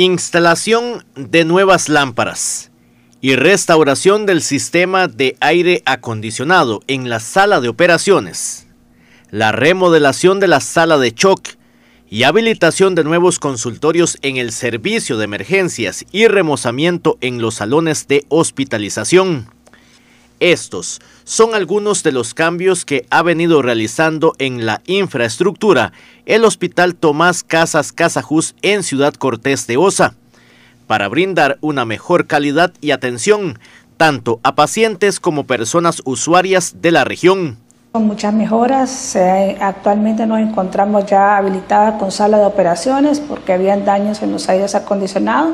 Instalación de nuevas lámparas y restauración del sistema de aire acondicionado en la sala de operaciones. La remodelación de la sala de shock y habilitación de nuevos consultorios en el servicio de emergencias y remozamiento en los salones de hospitalización. Estos son algunos de los cambios que ha venido realizando en la infraestructura el Hospital Tomás Casas Casajus en Ciudad Cortés de Osa, para brindar una mejor calidad y atención tanto a pacientes como personas usuarias de la región. Con muchas mejoras, actualmente nos encontramos ya habilitada con sala de operaciones porque habían daños en los aires acondicionados.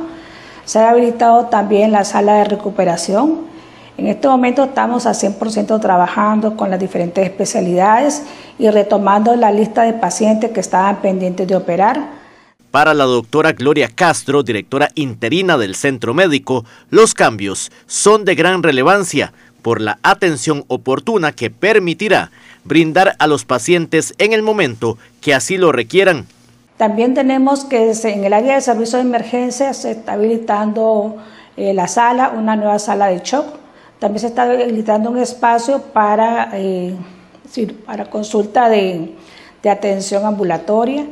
Se ha habilitado también la sala de recuperación en este momento estamos a 100% trabajando con las diferentes especialidades y retomando la lista de pacientes que estaban pendientes de operar. Para la doctora Gloria Castro, directora interina del centro médico, los cambios son de gran relevancia por la atención oportuna que permitirá brindar a los pacientes en el momento que así lo requieran. También tenemos que en el área de servicio de emergencia se está habilitando eh, la sala, una nueva sala de shock también se está habilitando un espacio para, eh, para consulta de, atención ambulatoria.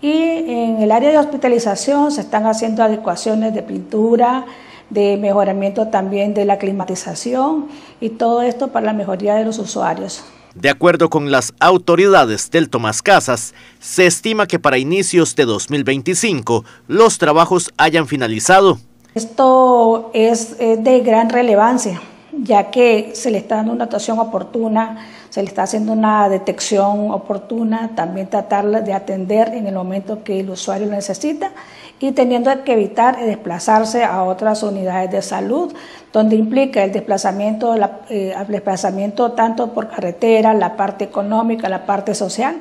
Y en el área de hospitalización se están haciendo adecuaciones de pintura, de mejoramiento también de la climatización y todo esto para la mejoría de los usuarios. De acuerdo con las autoridades del Tomás Casas, se estima que para inicios de 2025 los trabajos hayan finalizado. Esto es de gran relevancia ya que se le está dando una actuación oportuna, se le está haciendo una detección oportuna, también tratar de atender en el momento que el usuario lo necesita y teniendo que evitar desplazarse a otras unidades de salud, donde implica el desplazamiento, eh, el desplazamiento tanto por carretera, la parte económica, la parte social.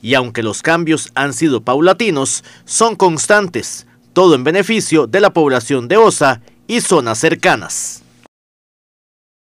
Y aunque los cambios han sido paulatinos, son constantes, todo en beneficio de la población de Osa y zonas cercanas.